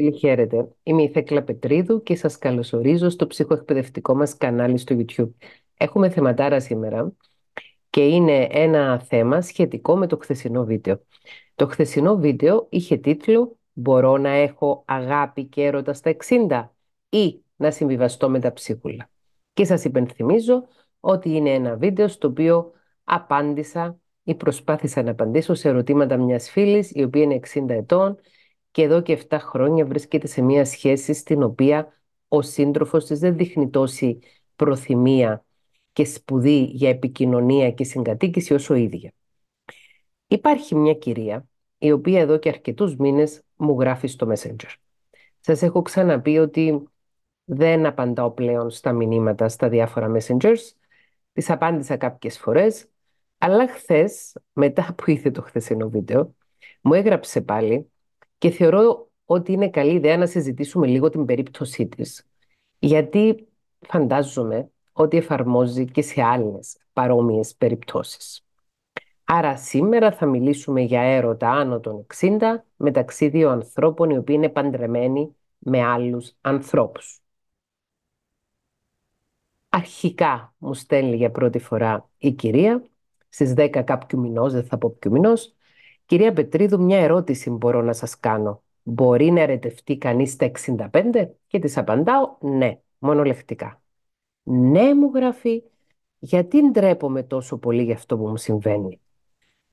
φίλοι, χαίρετε. Είμαι η Θέκλα Πετρίδου και σας καλωσορίζω στο ψυχοεκπαιδευτικό μας κανάλι στο YouTube. Έχουμε θεματάρα σήμερα και είναι ένα θέμα σχετικό με το χθεσινό βίντεο. Το χθεσινό βίντεο είχε τίτλο «Μπορώ να έχω αγάπη και έρωτα στα 60» ή «Να συμβιβαστώ με τα ψίχουλα». Και σας υπενθυμίζω ότι είναι ένα βίντεο στο οποίο απάντησα ή προσπάθησα να απαντήσω σε ερωτήματα μιας φίλης η οποία είναι 60 ετών και εδώ και 7 χρόνια βρίσκεται σε μια σχέση στην οποία ο σύντροφος της δεν δείχνει τόση προθυμία και σπουδή για επικοινωνία και συγκατοίκηση όσο ίδια. Υπάρχει μια κυρία η οποία εδώ και αρκετούς μήνες μου γράφει στο Messenger. Σας έχω ξαναπεί ότι δεν απαντάω πλέον στα μηνύματα στα διάφορα Messengers. Τις απάντησα κάποιες φορές, αλλά χθες, μετά που είδε το χθεσινό βίντεο, μου έγραψε πάλι και θεωρώ ότι είναι καλή ιδέα να συζητήσουμε λίγο την περίπτωσή της. Γιατί φαντάζομαι ότι εφαρμόζει και σε άλλες παρόμοιες περιπτώσεις. Άρα σήμερα θα μιλήσουμε για έρωτα άνω των 60 μεταξύ δύο ανθρώπων οι οποίοι είναι παντρεμένοι με άλλους ανθρώπους. Αρχικά μου στέλνει για πρώτη φορά η κυρία, στις 10 κάποιου μηνός, δεν θα πω ποιου μηνός, Κυρία Πετρίδου, μια ερώτηση μπορώ να σας κάνω. Μπορεί να ερετευτεί κανείς στα 65 και της απαντάω ναι, μονολεκτικά. Ναι μου γράφει, γιατί ντρέπομαι τόσο πολύ για αυτό που μου συμβαίνει.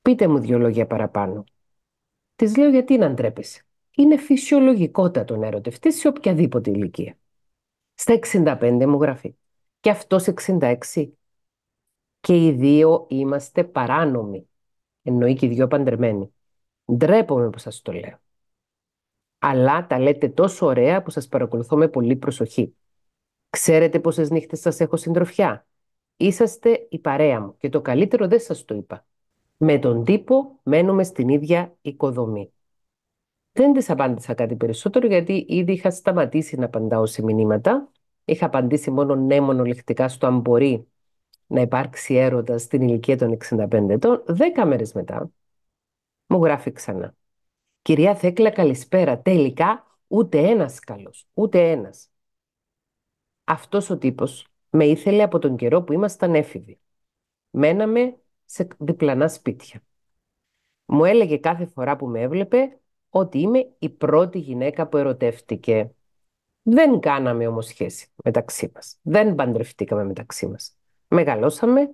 Πείτε μου δυο λόγια παραπάνω. Της λέω γιατί να ντρέπεσαι. Είναι φυσιολογικότατο να ερωτευτείς σε οποιαδήποτε ηλικία. Στα 65 μου γράφει. Και αυτός 66. Και οι δύο είμαστε παράνομοι εννοεί και οι δυο παντρεμένοι. Ντρέπομαι που σας το λέω. Αλλά τα λέτε τόσο ωραία που σας παρακολουθώ με πολύ προσοχή. Ξέρετε πόσες νύχτες σας έχω συντροφιά. Είσαστε η παρέα μου και το καλύτερο δεν σας το είπα. Με τον τύπο μένουμε στην ίδια οικοδομή. Δεν της απάντησα κάτι περισσότερο γιατί ήδη είχα σταματήσει να απαντάω σε μηνύματα. Είχα απαντήσει μόνο ναι μονολεκτικά στο αν μπορεί να υπάρξει έρωτας στην ηλικία των 65 ετών, Δέκα μέρες μετά μου γράφει ξανά. Κυρία Θέκλα, καλησπέρα. Τελικά ούτε ένας καλός, ούτε ένας. Αυτός ο τύπος με ήθελε από τον καιρό που ήμασταν έφηβοι. Μέναμε σε διπλανά σπίτια. Μου έλεγε κάθε φορά που με έβλεπε ότι είμαι η πρώτη γυναίκα που ερωτεύτηκε. Δεν κάναμε όμως σχέση μεταξύ μας. Δεν παντρευτήκαμε μεταξύ μας. Μεγαλώσαμε,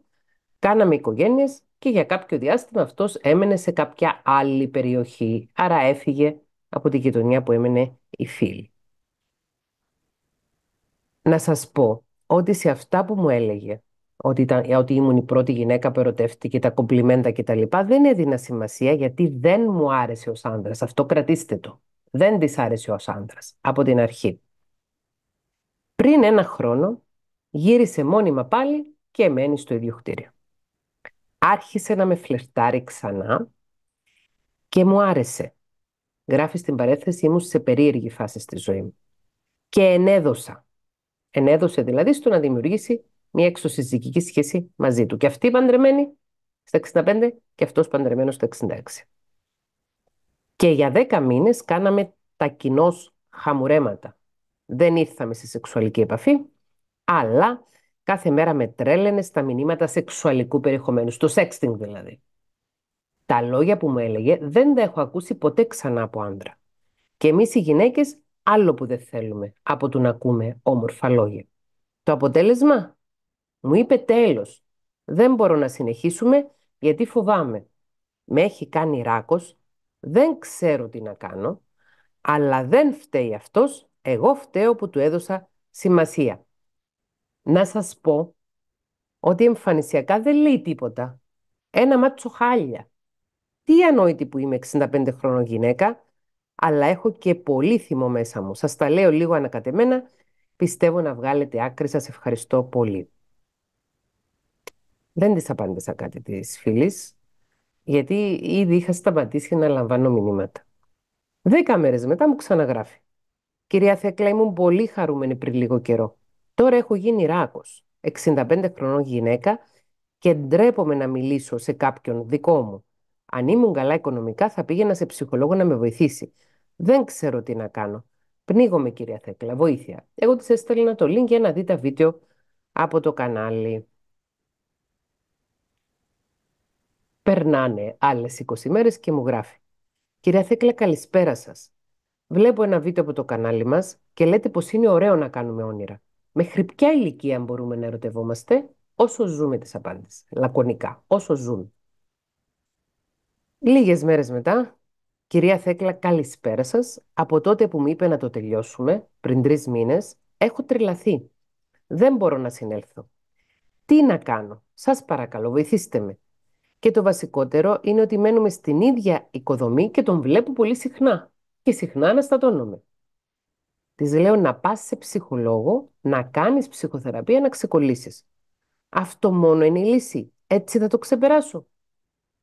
κάναμε οικογένειες και για κάποιο διάστημα αυτός έμενε σε κάποια άλλη περιοχή, άρα έφυγε από τη γειτονιά που έμενε η φίλη. Να σας πω ότι σε αυτά που μου έλεγε, ότι, ήταν, ότι ήμουν η πρώτη γυναίκα που ερωτεύτηκε, τα κομπλιμέντα κτλ. Δεν έδινα σημασία γιατί δεν μου άρεσε ως άνδρας. Αυτό κρατήστε το. Δεν της άρεσε ως άνδρας από την αρχή. Πριν ένα χρόνο γύρισε μόνιμα πάλι και μένει στο ίδιο κτίριο. Άρχισε να με φλερτάρει ξανά και μου άρεσε. Γράφει στην παρέθεση, ήμουν σε περίεργη φάση στη ζωή μου. Και ενέδωσα. Ενέδωσε δηλαδή στο να δημιουργήσει μια εξωσυζυγική σχέση μαζί του. Και αυτή παντρεμένη στα 65 και αυτός παντρεμένος στα 66. Και για 10 μήνες κάναμε τα κοινώς χαμουρέματα. Δεν ήρθαμε σε σεξουαλική επαφή, αλλά κάθε μέρα με τρέλαινε στα μηνύματα σεξουαλικού περιεχομένου, στο sexting δηλαδή. Τα λόγια που μου έλεγε δεν τα έχω ακούσει ποτέ ξανά από άντρα. Και εμείς οι γυναίκες άλλο που δεν θέλουμε από το να ακούμε όμορφα λόγια. Το αποτέλεσμα? Μου είπε τέλος. Δεν μπορώ να συνεχίσουμε γιατί φοβάμαι. Με έχει κάνει ράκος, δεν ξέρω τι να κάνω, αλλά δεν φταίει αυτός, εγώ φταίω που του έδωσα σημασία να σας πω ότι εμφανισιακά δεν λέει τίποτα. Ένα μάτσο χάλια. Τι ανόητη που είμαι 65 χρόνο γυναίκα, αλλά έχω και πολύ θυμό μέσα μου. Σας τα λέω λίγο ανακατεμένα. Πιστεύω να βγάλετε άκρη. Σας ευχαριστώ πολύ. Δεν της απάντησα κάτι της φίλης, γιατί ήδη είχα σταματήσει να λαμβάνω μηνύματα. Δέκα μέρες μετά μου ξαναγράφει. Κυρία Θεκλά, ήμουν πολύ χαρούμενη πριν λίγο καιρό. Τώρα έχω γίνει ράκος, 65 χρονών γυναίκα και ντρέπομαι να μιλήσω σε κάποιον δικό μου. Αν ήμουν καλά οικονομικά θα πήγαινα σε ψυχολόγο να με βοηθήσει. Δεν ξέρω τι να κάνω. Πνίγομαι κυρία Θέκλα, βοήθεια. Εγώ της έστελνα το link για να δει τα βίντεο από το κανάλι. Περνάνε άλλες 20 μέρες και μου γράφει. Κυρία Θέκλα καλησπέρα σας. Βλέπω ένα βίντεο από το κανάλι μας και λέτε πώ είναι ωραίο να κάνουμε όνειρα. Μέχρι ποια ηλικία μπορούμε να ερωτευόμαστε όσο ζούμε τις απάντησες, λακωνικά, όσο ζουν. Λίγες μέρες μετά, κυρία Θέκλα, καλησπέρα σας. Από τότε που μου είπε να το τελειώσουμε, πριν τρεις μήνες, έχω τρελαθεί. Δεν μπορώ να συνέλθω. Τι να κάνω, σας παρακαλώ, βοηθήστε με. Και το βασικότερο είναι ότι μένουμε στην ίδια οικοδομή και τον βλέπω πολύ συχνά. Και συχνά αναστατώνομαι. Της λέω να πας σε ψυχολόγο, να κάνεις ψυχοθεραπεία, να ξεκολλήσεις. Αυτό μόνο είναι η λύση. Έτσι θα το ξεπεράσω.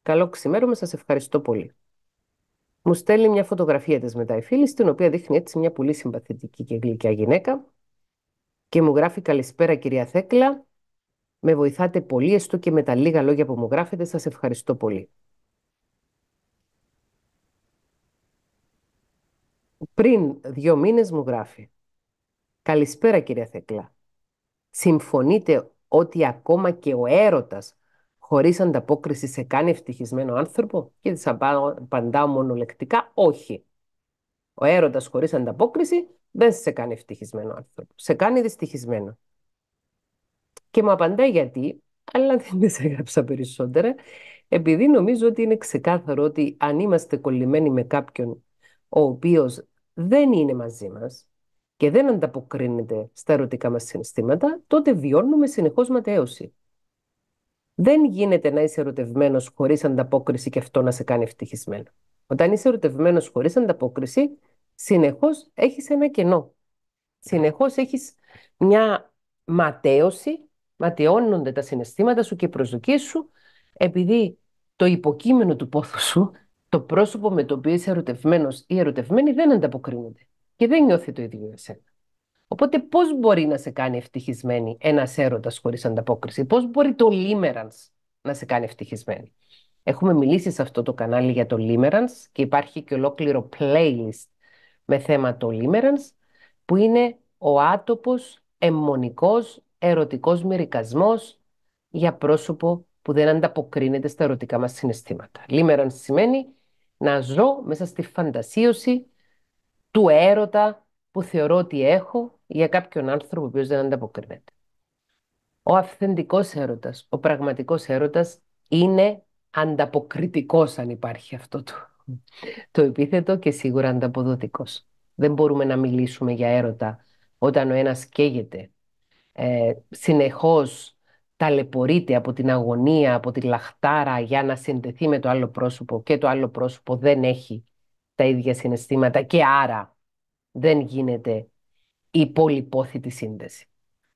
Καλό ξημέρωμα, σας ευχαριστώ πολύ. Μου στέλνει μια φωτογραφία της μετά η φίλη, στην οποία δείχνει έτσι μια πολύ συμπαθητική και γλυκιά γυναίκα και μου γράφει «Καλησπέρα κυρία Θέκλα, με βοηθάτε πολύ, έστω και με τα λίγα λόγια που μου γράφετε, σας ευχαριστώ πολύ». πριν δύο μήνες μου γράφει. Καλησπέρα κυρία Θεκλά. Συμφωνείτε ότι ακόμα και ο έρωτας χωρίς ανταπόκριση σε κάνει ευτυχισμένο άνθρωπο και της απαντάω μονολεκτικά όχι. Ο έρωτας χωρίς ανταπόκριση δεν σε κάνει ευτυχισμένο άνθρωπο. Σε κάνει δυστυχισμένο. Και μου απαντάει γιατί, αλλά δεν σε έγραψα περισσότερα, επειδή νομίζω ότι είναι ξεκάθαρο ότι αν είμαστε κολλημένοι με κάποιον ο οποίος δεν είναι μαζί μας και δεν ανταποκρίνεται στα ερωτικά μας συναισθήματα, τότε βιώνουμε συνεχώς ματέωση. Δεν γίνεται να είσαι ερωτευμένος χωρίς ανταπόκριση και αυτό να σε κάνει ευτυχισμένο. Όταν είσαι ερωτευμένος χωρίς ανταπόκριση, συνεχώς έχεις ένα κενό. Συνεχώς έχεις μια ματέωση, ματαιώνονται τα συναισθήματα σου και οι προσδοκίες σου, επειδή το υποκείμενο του πόθου σου το πρόσωπο με το οποίο είσαι ερωτευμένος ή ερωτευμένη δεν ανταποκρίνεται και δεν νιώθει το ίδιο εσένα. Οπότε, πώς μπορεί να σε κάνει ευτυχισμένη ένας έρωτας χωρίς ανταπόκριση, πώς μπορεί το λίμεραν να σε κάνει ευτυχισμένη. Έχουμε μιλήσει σε αυτό το κανάλι για το λίμεραν και υπάρχει και ολόκληρο playlist με θέμα το λίμεραν, που είναι ο άτοπος εμμονικός ερωτικός μερικασμός για πρόσωπο που δεν ανταποκρίνεται στα ερωτικά μας συναισθήματα. Λίμεραν σημαίνει να ζω μέσα στη φαντασίωση του έρωτα που θεωρώ ότι έχω για κάποιον άνθρωπο που δεν ανταποκρίνεται. Ο αυθεντικός έρωτας, ο πραγματικός έρωτας είναι ανταποκριτικός αν υπάρχει αυτό το, το επίθετο και σίγουρα ανταποδοτικός. Δεν μπορούμε να μιλήσουμε για έρωτα όταν ο ένας καίγεται ε, συνεχώς ταλαιπωρείται από την αγωνία, από τη λαχτάρα για να συνδεθεί με το άλλο πρόσωπο και το άλλο πρόσωπο δεν έχει τα ίδια συναισθήματα και άρα δεν γίνεται η πολυπόθητη σύνδεση.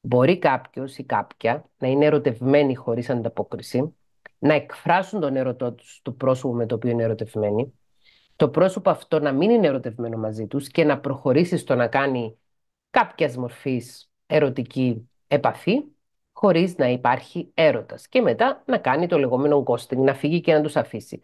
Μπορεί κάποιος ή κάποια να είναι ερωτευμένοι χωρίς ανταπόκριση, να εκφράσουν τον ερωτό τους του πρόσωπου με το οποίο είναι ερωτευμένοι, το πρόσωπο αυτό να μην είναι ερωτευμένο μαζί τους και να προχωρήσει στο να κάνει κάποιας μορφής ερωτική επαφή χωρίς να υπάρχει έρωτας. Και μετά να κάνει το λεγόμενο ghosting, να φύγει και να τους αφήσει.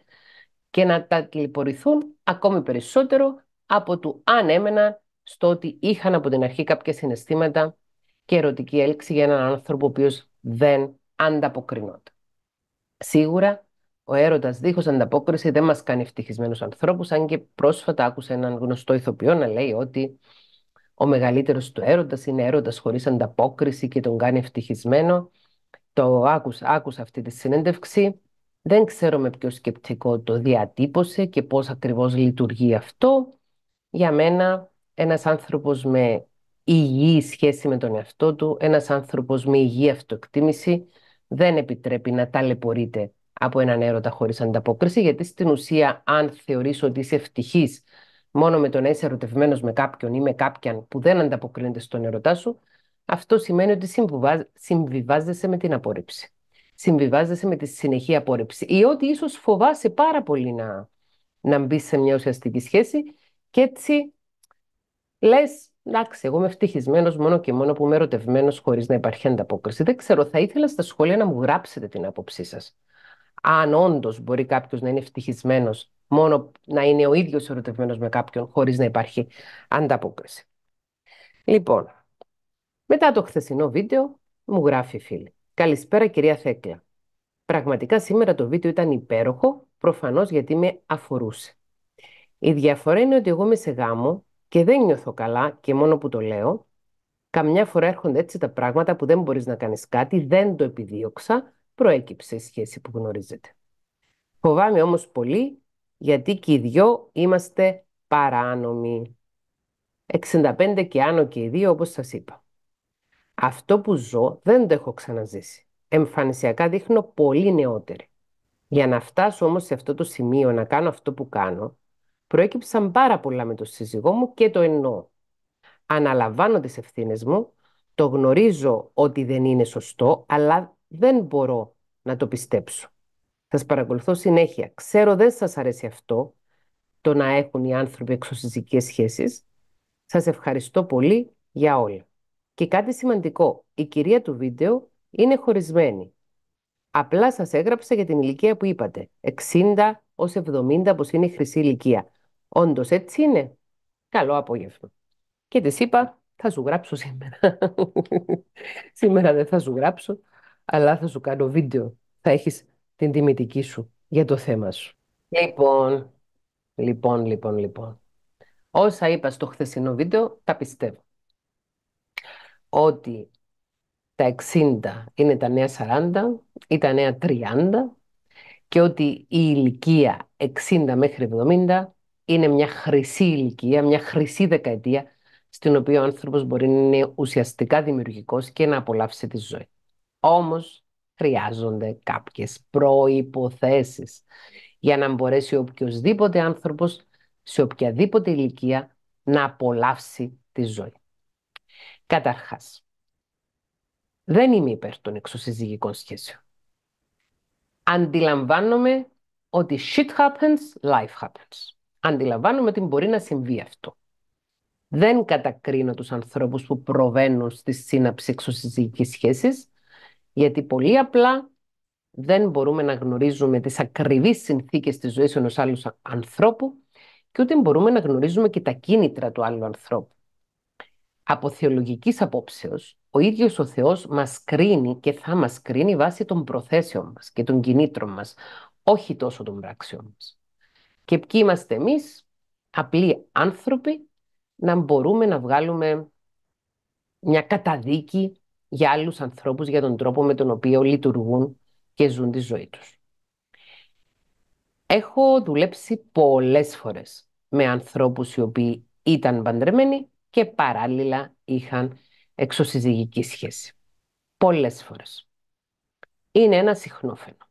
Και να τα τηλεπορηθούν ακόμη περισσότερο από του αν έμεναν στο ότι είχαν από την αρχή κάποια συναισθήματα και ερωτική έλξη για έναν άνθρωπο ο οποίος δεν ανταποκρινόταν. Σίγουρα ο έρωτας δίχως ανταπόκριση δεν μας κάνει ευτυχισμένους ανθρώπους, αν και πρόσφατα άκουσα έναν γνωστό ηθοποιό να λέει ότι ο μεγαλύτερος του έρωτας είναι έρωτας χωρίς ανταπόκριση και τον κάνει ευτυχισμένο. Το άκουσα, άκουσα αυτή τη συνέντευξη. Δεν ξέρω με ποιο σκεπτικό το διατύπωσε και πώς ακριβώς λειτουργεί αυτό. Για μένα ένας άνθρωπος με υγιή σχέση με τον εαυτό του, ένας άνθρωπος με υγιή αυτοεκτίμηση δεν επιτρέπει να ταλαιπωρείται από έναν έρωτα χωρίς ανταπόκριση, γιατί στην ουσία αν θεωρείς ότι είσαι ευτυχής μόνο με το να είσαι ερωτευμένος με κάποιον ή με κάποιαν που δεν ανταποκρίνεται στον ερωτά σου, αυτό σημαίνει ότι συμβιβάζεσαι με την απόρριψη. Συμβιβάζεσαι με τη συνεχή απόρριψη. Ή ότι ίσως φοβάσαι πάρα πολύ να, να μπει σε μια ουσιαστική σχέση και έτσι λες, εντάξει, εγώ είμαι ευτυχισμένος μόνο και μόνο που είμαι ερωτευμένος χωρίς να υπάρχει ανταπόκριση. Δεν ξέρω, θα ήθελα στα σχόλια να μου γράψετε την άποψή σας αν όντως μπορεί κάποιος να είναι ευτυχισμένος μόνο να είναι ο ίδιος ερωτευμένος με κάποιον, χωρίς να υπάρχει ανταπόκριση. Λοιπόν, μετά το χθεσινό βίντεο, μου γράφει η φίλη. Καλησπέρα, κυρία Θέκλα. Πραγματικά σήμερα το βίντεο ήταν υπέροχο, προφανώς γιατί με αφορούσε. Η διαφορά είναι ότι εγώ είμαι σε γάμο και δεν νιώθω καλά και μόνο που το λέω. Καμιά φορά έρχονται έτσι τα πράγματα που δεν μπορείς να κάνεις κάτι, δεν το επιδίωξα, προέκυψε η σχέση που γνωρίζετε. Φοβάμαι όμως πολύ γιατί και οι δυο είμαστε παράνομοι. 65 και άνω και οι δύο όπως σας είπα. Αυτό που ζω δεν το έχω ξαναζήσει. Εμφανισιακά δείχνω πολύ νεότερη. Για να φτάσω όμως σε αυτό το σημείο να κάνω αυτό που κάνω, προέκυψαν πάρα πολλά με τον σύζυγό μου και το εννοώ. Αναλαμβάνω τις ευθύνες μου, το γνωρίζω ότι δεν είναι σωστό, αλλά δεν μπορώ να το πιστέψω. Σας παρακολουθώ συνέχεια. Ξέρω δεν σας αρέσει αυτό, το να έχουν οι άνθρωποι εξωσυζικές σχέσεις. Σας ευχαριστώ πολύ για όλα. Και κάτι σημαντικό, η κυρία του βίντεο είναι χωρισμένη. Απλά σας έγραψα για την ηλικία που είπατε, 60 ως 70 πως είναι η χρυσή ηλικία. Όντως έτσι είναι. Καλό απόγευμα. Και της είπα, θα σου γράψω σήμερα. σήμερα δεν θα σου γράψω αλλά θα σου κάνω βίντεο. Θα έχεις την τιμητική σου για το θέμα σου. Λοιπόν, λοιπόν, λοιπόν, λοιπόν. Όσα είπα στο χθεσινό βίντεο, τα πιστεύω. Ότι τα 60 είναι τα νέα 40 ή τα νέα 30 και ότι η ηλικία 60 μέχρι 70 είναι μια χρυσή ηλικία, μια χρυσή δεκαετία στην οποία ο άνθρωπος μπορεί να είναι ουσιαστικά δημιουργικός και να απολαύσει τη ζωή. Όμως χρειάζονται κάποιες προϋποθέσεις για να μπορέσει οποιοδήποτε άνθρωπος σε οποιαδήποτε ηλικία να απολαύσει τη ζωή. Καταρχάς, δεν είμαι υπέρ των εξωσυζυγικών σχέσεων. Αντιλαμβάνομαι ότι shit happens, life happens. Αντιλαμβάνομαι ότι μπορεί να συμβεί αυτό. Δεν κατακρίνω τους ανθρώπους που προβαίνουν στη σύναψη εξωσυζυγικής σχέσης, γιατί πολύ απλά δεν μπορούμε να γνωρίζουμε τις ακριβείς συνθήκες της ζωής ενός άλλου ανθρώπου και ούτε μπορούμε να γνωρίζουμε και τα κίνητρα του άλλου ανθρώπου. Από θεολογικής απόψεως, ο ίδιος ο Θεός μας κρίνει και θα μας κρίνει βάσει των προθέσεων μας και των κινήτρων μας, όχι τόσο των πράξεων μας. Και ποιοι είμαστε εμείς, απλοί άνθρωποι, να μπορούμε να βγάλουμε μια καταδίκη για άλλους ανθρώπους για τον τρόπο με τον οποίο λειτουργούν και ζουν τη ζωή τους. Έχω δουλέψει πολλές φορές με ανθρώπους οι οποίοι ήταν παντρεμένοι και παράλληλα είχαν εξωσυζυγική σχέση. Πολλές φορές. Είναι ένα συχνό φαινόμενο.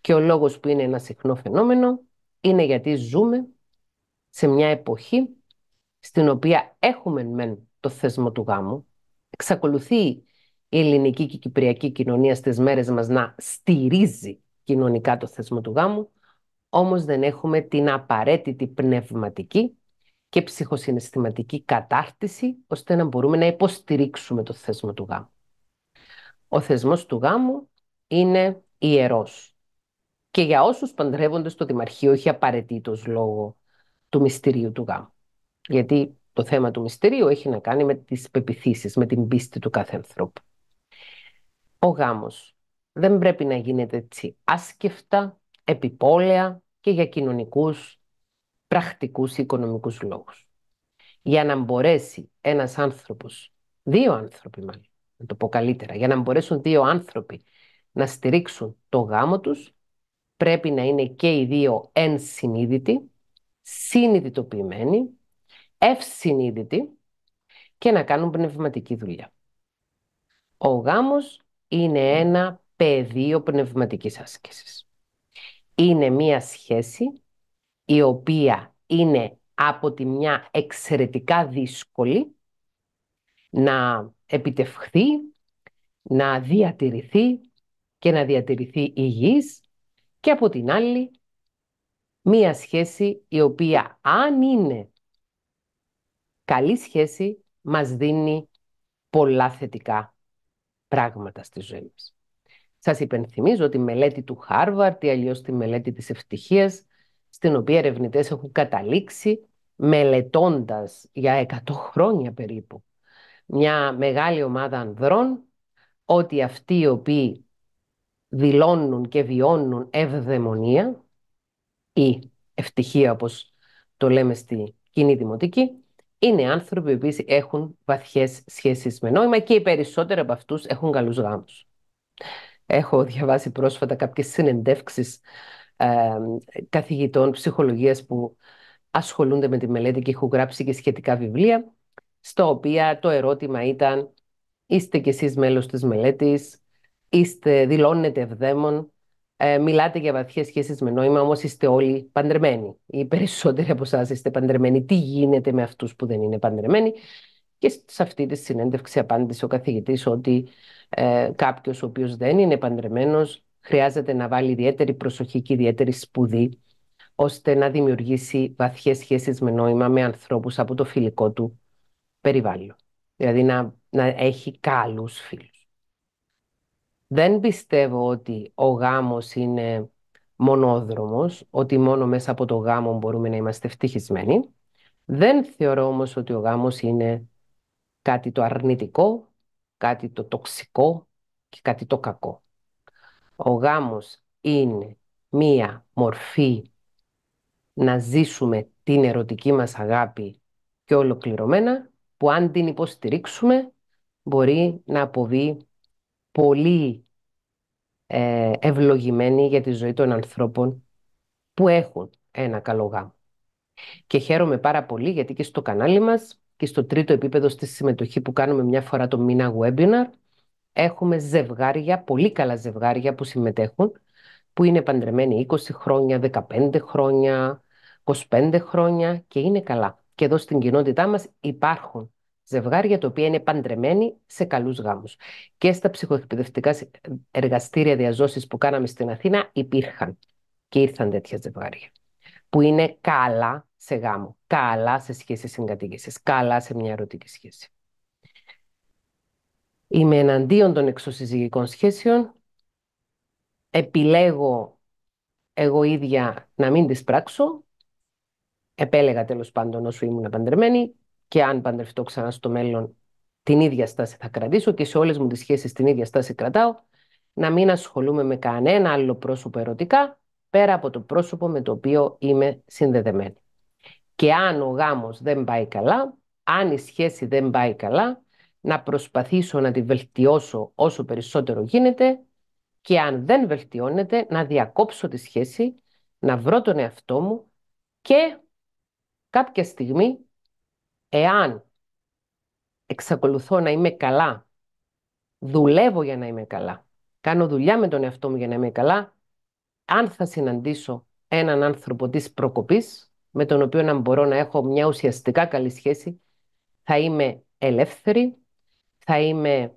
Και ο λόγος που είναι ένα συχνό φαινόμενο είναι γιατί ζούμε σε μια εποχή στην οποία έχουμε μεν το θεσμό του γάμου, εξακολουθεί η ελληνική και η κυπριακή κοινωνία στις μέρες μας να στηρίζει κοινωνικά το θεσμό του γάμου, όμως δεν έχουμε την απαραίτητη πνευματική και ψυχοσυναισθηματική κατάρτιση, ώστε να μπορούμε να υποστηρίξουμε το θεσμό του γάμου. Ο θεσμός του γάμου είναι ιερός. Και για όσους παντρεύονται στο Δημαρχείο έχει απαραίτητος λόγο του μυστηρίου του γάμου. Γιατί το θέμα του μυστηρίου έχει να κάνει με τις πεπιθήσεις, με την πίστη του κάθε ανθρώπου. Ο γάμος δεν πρέπει να γίνεται έτσι άσκεφτα, επιπόλαια και για κοινωνικούς, πρακτικούς ή οικονομικούς λόγους. Για να μπορέσει ένας άνθρωπος, δύο άνθρωποι μάλλον, να το πω καλύτερα, για να μπορέσουν δύο άνθρωποι να στηρίξουν το γάμο τους, πρέπει να είναι και οι δύο ενσυνείδητοι, συνειδητοποιημένοι ευσυνείδητοι και να κάνουν πνευματική δουλειά. Ο γάμος είναι ένα πεδίο πνευματικής άσκησης. Είναι μία σχέση η οποία είναι από τη μια εξαιρετικά δύσκολη να επιτευχθεί, να διατηρηθεί και να διατηρηθεί υγιής και από την άλλη μία σχέση η οποία αν είναι καλή σχέση μας δίνει πολλά θετικά πράγματα στη ζωή μας. Σας υπενθυμίζω η μελέτη του Χάρβαρτ ή αλλιώς τη μελέτη της ευτυχίας, στην οποία ερευνητές έχουν καταλήξει μελετώντας για 100 χρόνια περίπου μια μεγάλη ομάδα ανδρών, ότι αυτοί οι οποίοι δηλώνουν και βιώνουν ευδαιμονία ή ευτυχία όπως το λέμε στη κοινή δημοτική, είναι άνθρωποι που έχουν βαθιές σχέσεις με νόημα και οι περισσότεροι από αυτούς έχουν καλούς γάμους. Έχω διαβάσει πρόσφατα κάποιες συνεντεύξεις καθηγητών ψυχολογίας που ασχολούνται με τη μελέτη και έχουν γράψει και σχετικά βιβλία, στα οποία το ερώτημα ήταν «Είστε κι εσείς μέλος της μελέτης, είστε, δηλώνετε ευδέμον». Ε, μιλάτε για βαθιές σχέσεις με νόημα, όμως είστε όλοι παντρεμένοι. Οι περισσότεροι από εσάς είστε παντρεμένοι. Τι γίνεται με αυτούς που δεν είναι παντρεμένοι. Και σε αυτή τη συνέντευξη απάντησε ο καθηγητής ότι ε, κάποιος ο οποίος δεν είναι παντρεμένος χρειάζεται να βάλει ιδιαίτερη προσοχή και ιδιαίτερη σπουδή ώστε να δημιουργήσει βαθιές σχέσεις με νόημα με ανθρώπους από το φιλικό του περιβάλλον. Δηλαδή να, έχει καλούς φίλους. Δεν πιστεύω ότι ο γάμος είναι μονόδρομος, ότι μόνο μέσα από το γάμο μπορούμε να είμαστε ευτυχισμένοι. Δεν θεωρώ όμως ότι ο γάμος είναι κάτι το αρνητικό, κάτι το τοξικό και κάτι το κακό. Ο γάμος είναι μία μορφή να ζήσουμε την ερωτική μας αγάπη και ολοκληρωμένα, που αν την υποστηρίξουμε μπορεί να αποβεί πολύ ε, ευλογημένοι για τη ζωή των ανθρώπων που έχουν ένα καλό γάμο. Και χαίρομαι πάρα πολύ γιατί και στο κανάλι μας και στο τρίτο επίπεδο στη συμμετοχή που κάνουμε μια φορά το μήνα webinar έχουμε ζευγάρια, πολύ καλά ζευγάρια που συμμετέχουν που είναι παντρεμένοι 20 χρόνια, 15 χρόνια, 25 χρόνια και είναι καλά. Και εδώ στην κοινότητά μας υπάρχουν ζευγάρια τα οποία είναι παντρεμένοι σε καλούς γάμους. Και στα ψυχοεκπαιδευτικά εργαστήρια διαζώσει που κάναμε στην Αθήνα υπήρχαν και ήρθαν τέτοια ζευγάρια. Που είναι καλά σε γάμο, καλά σε σχέση συγκατοίκηση, καλά σε μια ερωτική σχέση. Είμαι εναντίον των εξωσυζυγικών σχέσεων. Επιλέγω εγώ ίδια να μην τις πράξω. Επέλεγα τέλος πάντων όσο ήμουν παντρεμένη και αν παντρευτώ ξανά στο μέλλον την ίδια στάση θα κρατήσω και σε όλες μου τις σχέσεις την ίδια στάση κρατάω, να μην ασχολούμαι με κανένα άλλο πρόσωπο ερωτικά, πέρα από το πρόσωπο με το οποίο είμαι συνδεδεμένη. Και αν ο γάμος δεν πάει καλά, αν η σχέση δεν πάει καλά, να προσπαθήσω να τη βελτιώσω όσο περισσότερο γίνεται και αν δεν βελτιώνεται, να διακόψω τη σχέση, να βρω τον εαυτό μου και κάποια στιγμή εάν εξακολουθώ να είμαι καλά, δουλεύω για να είμαι καλά, κάνω δουλειά με τον εαυτό μου για να είμαι καλά, αν θα συναντήσω έναν άνθρωπο της προκοπής, με τον οποίο να μπορώ να έχω μια ουσιαστικά καλή σχέση, θα είμαι ελεύθερη, θα είμαι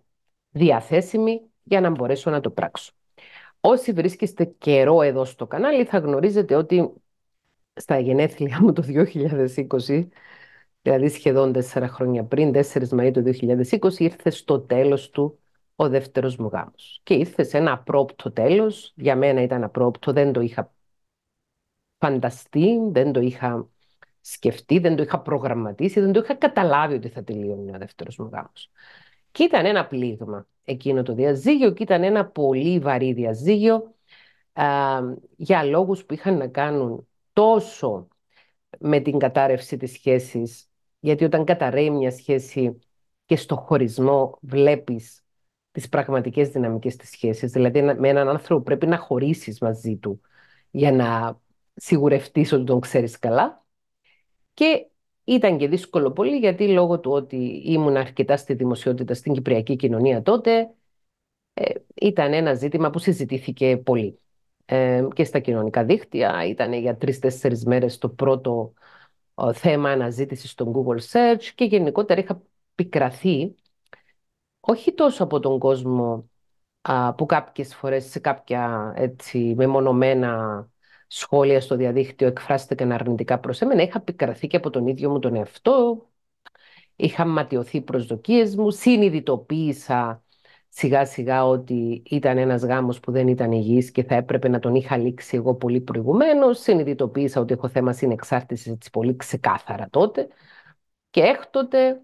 διαθέσιμη για να μπορέσω να το πράξω. Όσοι βρίσκεστε καιρό εδώ στο κανάλι θα γνωρίζετε ότι στα γενέθλια μου το 2020 δηλαδή σχεδόν τέσσερα χρόνια πριν, 4 Μαΐου του 2020, ήρθες στο τέλος του ο δεύτερος μου γάμος. Και ήρθες σε ένα απρόπτο τέλος, για μένα ήταν απρόπτο, δεν το είχα φανταστεί, δεν το είχα σκεφτεί, δεν το είχα προγραμματίσει, δεν το είχα καταλάβει ότι θα τελειώνει ο δεύτερος μου γάμος. Και ήταν ένα πλήγμα εκείνο το διαζύγιο και ήταν ένα πολύ βαρύ διαζύγιο α, για λόγους που είχαν να κάνουν τόσο με την κατάρρευση της σχέσης γιατί όταν καταραίει μια σχέση και στο χωρισμό βλέπεις τις πραγματικές δυναμικές της σχέσης. Δηλαδή με έναν άνθρωπο πρέπει να χωρίσεις μαζί του για να σιγουρευτείς ότι τον ξέρεις καλά. Και ήταν και δύσκολο πολύ γιατί λόγω του ότι ήμουν αρκετά στη δημοσιότητα στην κυπριακή κοινωνία τότε ε, ήταν ένα ζήτημα που συζητήθηκε πολύ. Ε, και στα κοινωνικά δίκτυα ήταν για τρεις-τέσσερις μέρες το πρώτο θέμα αναζήτησης στο Google Search και γενικότερα είχα πικραθεί όχι τόσο από τον κόσμο που κάποιες φορές σε κάποια έτσι, μεμονωμένα σχόλια στο διαδίκτυο εκφράστηκαν αρνητικά προς εμένα. Είχα πικραθεί και από τον ίδιο μου τον εαυτό, είχα ματιωθεί προσδοκίες μου, συνειδητοποίησα σιγά σιγά ότι ήταν ένας γάμος που δεν ήταν υγιής και θα έπρεπε να τον είχα λήξει εγώ πολύ προηγουμένως. Συνειδητοποίησα ότι έχω θέμα συνεξάρτησης έτσι πολύ ξεκάθαρα τότε. Και έκτοτε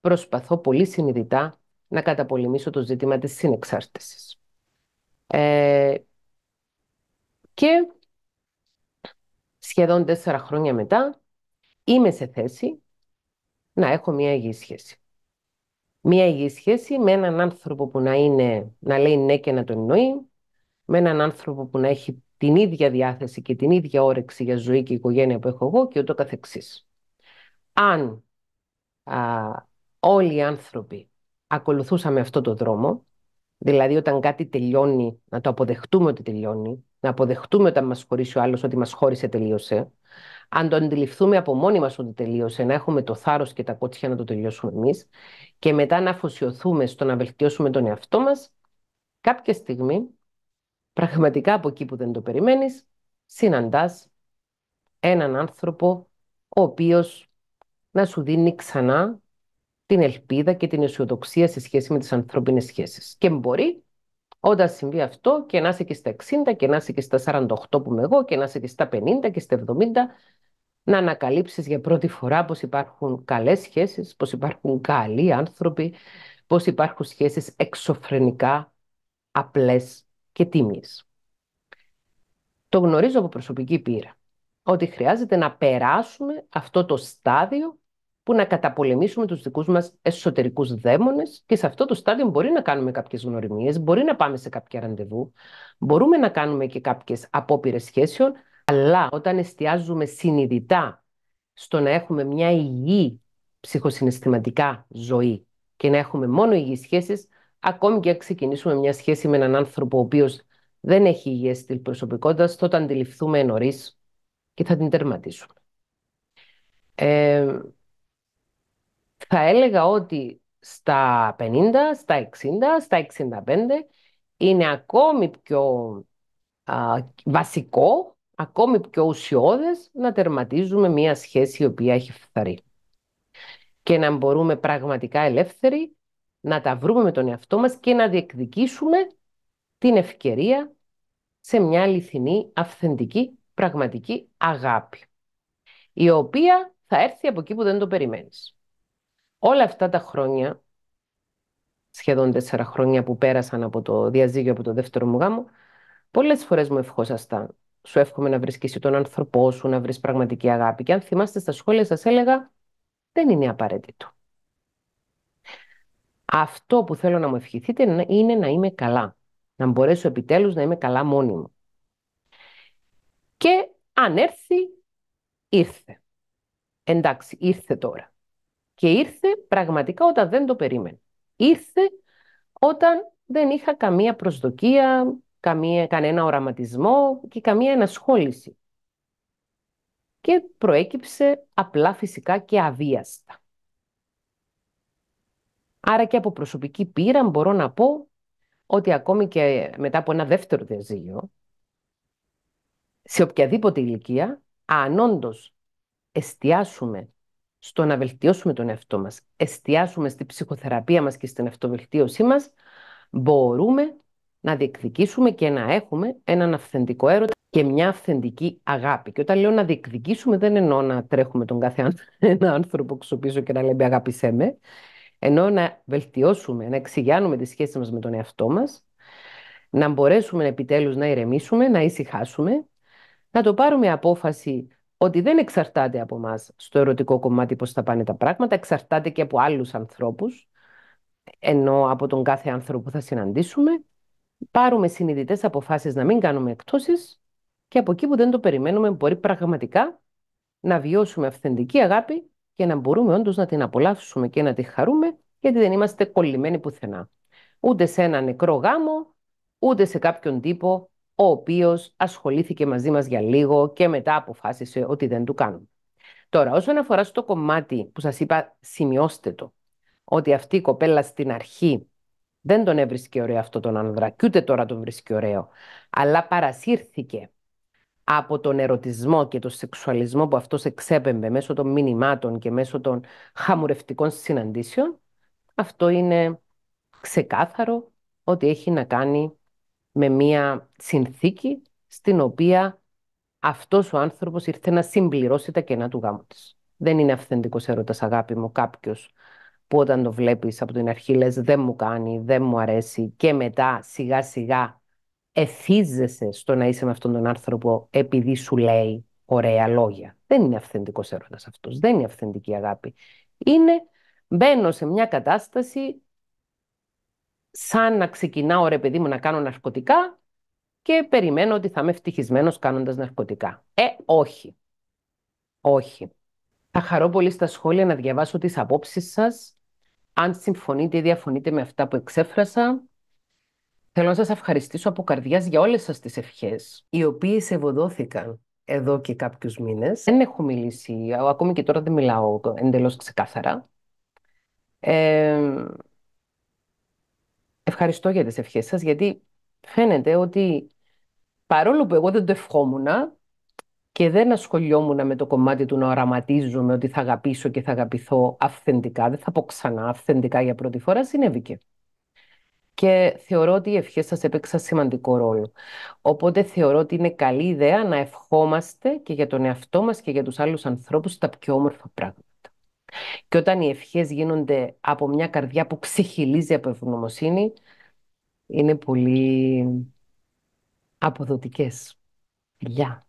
προσπαθώ πολύ συνειδητά να καταπολεμήσω το ζήτημα της συνεξάρτησης. Ε, και σχεδόν τέσσερα χρόνια μετά είμαι σε θέση να έχω μια υγιή σχέση μια υγιή σχέση με έναν άνθρωπο που να, είναι, να λέει ναι και να τον εννοεί, με έναν άνθρωπο που να έχει την ίδια διάθεση και την ίδια όρεξη για ζωή και οικογένεια που έχω εγώ και ούτω καθεξής. Αν α, όλοι οι άνθρωποι ακολουθούσαμε αυτό το δρόμο, δηλαδή όταν κάτι τελειώνει να το αποδεχτούμε ότι τελειώνει, να αποδεχτούμε όταν μας χωρίσει ο άλλος ότι μας χώρισε τελείωσε, αν το αντιληφθούμε από μόνοι μας ότι τελείωσε, να έχουμε το θάρρος και τα κότσια να το τελειώσουμε εμείς και μετά να αφοσιωθούμε στο να βελτιώσουμε τον εαυτό μας, κάποια στιγμή, πραγματικά από εκεί που δεν το περιμένεις, συναντάς έναν άνθρωπο ο οποίος να σου δίνει ξανά την ελπίδα και την αισιοδοξία σε σχέση με τις ανθρώπινες σχέσεις. Και μπορεί όταν συμβεί αυτό και να είσαι και στα 60 και να είσαι και στα 48 που είμαι εγώ και να είσαι και στα 50 και στα 70 να ανακαλύψεις για πρώτη φορά πως υπάρχουν καλές σχέσεις, πως υπάρχουν καλοί άνθρωποι, πως υπάρχουν σχέσεις εξωφρενικά, απλές και τίμιες. Το γνωρίζω από προσωπική πείρα, ότι χρειάζεται να περάσουμε αυτό το στάδιο που να καταπολεμήσουμε τους δικούς μας εσωτερικούς δαίμονες και σε αυτό το στάδιο μπορεί να κάνουμε κάποιες γνωριμίες, μπορεί να πάμε σε κάποια ραντεβού, μπορούμε να κάνουμε και κάποιες απόπειρες σχέσεων, αλλά όταν εστιάζουμε συνειδητά στο να έχουμε μια υγιή ψυχοσυναισθηματικά ζωή και να έχουμε μόνο υγιείς σχέσεις, ακόμη και αν ξεκινήσουμε μια σχέση με έναν άνθρωπο ο οποίος δεν έχει υγιές στυλ προσωπικότητας, τότε αντιληφθούμε νωρίς και θα την τερματίσουμε. Ε, θα έλεγα ότι στα 50, στα 60, στα 65 είναι ακόμη πιο βασικό ακόμη πιο ουσιώδες να τερματίζουμε μια σχέση η οποία έχει φθαρεί. Και να μπορούμε πραγματικά ελεύθεροι να τα βρούμε με τον εαυτό μας και να διεκδικήσουμε την ευκαιρία σε μια αληθινή, αυθεντική, πραγματική αγάπη. Η οποία θα έρθει από εκεί που δεν το περιμένεις. Όλα αυτά τα χρόνια, σχεδόν τέσσερα χρόνια που πέρασαν από το διαζύγιο από το δεύτερο μου γάμο, πολλές φορές μου ευχόσασταν σου εύχομαι να βρεις και τον άνθρωπό σου, να βρεις πραγματική αγάπη. Και αν θυμάστε στα σχόλια σας έλεγα, δεν είναι απαραίτητο. Αυτό που θέλω να μου ευχηθείτε είναι να είμαι καλά. Να μπορέσω επιτέλους να είμαι καλά μόνη μου. Και αν έρθει, ήρθε. Εντάξει, ήρθε τώρα. Και ήρθε πραγματικά όταν δεν το περίμενε. Ήρθε όταν δεν είχα καμία προσδοκία, καμία, κανένα οραματισμό και καμία ενασχόληση. Και προέκυψε απλά φυσικά και αβίαστα. Άρα και από προσωπική πείρα μπορώ να πω ότι ακόμη και μετά από ένα δεύτερο διαζύγιο, σε οποιαδήποτε ηλικία, αν όντως εστιάσουμε στο να βελτιώσουμε τον εαυτό μας, εστιάσουμε στη ψυχοθεραπεία μας και στην αυτοβελτίωσή μας, μπορούμε να διεκδικήσουμε και να έχουμε έναν αυθεντικό έρωτα και μια αυθεντική αγάπη. Και όταν λέω να διεκδικήσουμε, δεν εννοώ να τρέχουμε τον κάθε ένα άνθρωπο ξοπίσω και να λέμε αγάπησέ με. Εννοώ να βελτιώσουμε, να εξηγιάνουμε τη σχέση μας με τον εαυτό μας, να μπορέσουμε επιτέλους να ηρεμήσουμε, να ησυχάσουμε, να το πάρουμε απόφαση ότι δεν εξαρτάται από εμάς στο ερωτικό κομμάτι πώς θα πάνε τα πράγματα, εξαρτάται και από άλλους ανθρώπους, ενώ από τον κάθε άνθρωπο που θα συναντήσουμε πάρουμε συνειδητές αποφάσεις να μην κάνουμε εκτόσεις και από εκεί που δεν το περιμένουμε μπορεί πραγματικά να βιώσουμε αυθεντική αγάπη και να μπορούμε όντως να την απολαύσουμε και να τη χαρούμε, γιατί δεν είμαστε κολλημένοι πουθενά. Ούτε σε ένα νεκρό γάμο, ούτε σε κάποιον τύπο ο οποίος ασχολήθηκε μαζί μας για λίγο και μετά αποφάσισε ότι δεν του κάνουμε. Τώρα, όσον αφορά στο κομμάτι που σας είπα, σημειώστε το, ότι αυτή η κοπέλα στην αρχή δεν τον έβρισκε ωραίο αυτό τον άνδρα και ούτε τώρα τον βρίσκει ωραίο. Αλλά παρασύρθηκε από τον ερωτισμό και τον σεξουαλισμό που αυτός εξέπεμπε μέσω των μηνυμάτων και μέσω των χαμουρευτικών συναντήσεων, αυτό είναι ξεκάθαρο ότι έχει να κάνει με μία συνθήκη στην οποία αυτός ο άνθρωπος ήρθε να συμπληρώσει τα κενά του γάμου της. Δεν είναι αυθεντικός έρωτας αγάπη μου κάποιος που όταν το βλέπεις από την αρχή λες δεν μου κάνει, δεν μου αρέσει και μετά σιγά σιγά εθίζεσαι στο να είσαι με αυτόν τον άνθρωπο επειδή σου λέει ωραία λόγια. Δεν είναι αυθεντικός έρωτας αυτός, δεν είναι αυθεντική αγάπη. Είναι μπαίνω σε μια κατάσταση σαν να ξεκινάω ρε παιδί μου να κάνω ναρκωτικά και περιμένω ότι θα είμαι ευτυχισμένος κάνοντας ναρκωτικά. Ε, όχι. Όχι. Θα χαρώ πολύ στα σχόλια να διαβάσω τις απόψεις σας αν συμφωνείτε ή διαφωνείτε με αυτά που εξέφρασα, θέλω να σας ευχαριστήσω από καρδιάς για όλες σας τις ευχές, οι οποίες ευωδόθηκαν εδώ και κάποιους μήνες. Δεν έχω μιλήσει, ακόμη και τώρα δεν μιλάω εντελώς ξεκάθαρα. ευχαριστώ για τις ευχές σας, γιατί φαίνεται ότι παρόλο που εγώ δεν το ευχόμουνα, και δεν ασχολιόμουν με το κομμάτι του να οραματίζομαι ότι θα αγαπήσω και θα αγαπηθώ αυθεντικά. Δεν θα πω ξανά αυθεντικά για πρώτη φορά, συνέβηκε. Και θεωρώ ότι οι ευχές σας έπαιξαν σημαντικό ρόλο. Οπότε θεωρώ ότι είναι καλή ιδέα να ευχόμαστε και για τον εαυτό μας και για τους άλλους ανθρώπους τα πιο όμορφα πράγματα. Και όταν οι ευχές γίνονται από μια καρδιά που ξεχυλίζει από ευγνωμοσύνη, είναι πολύ αποδοτικές. Γεια.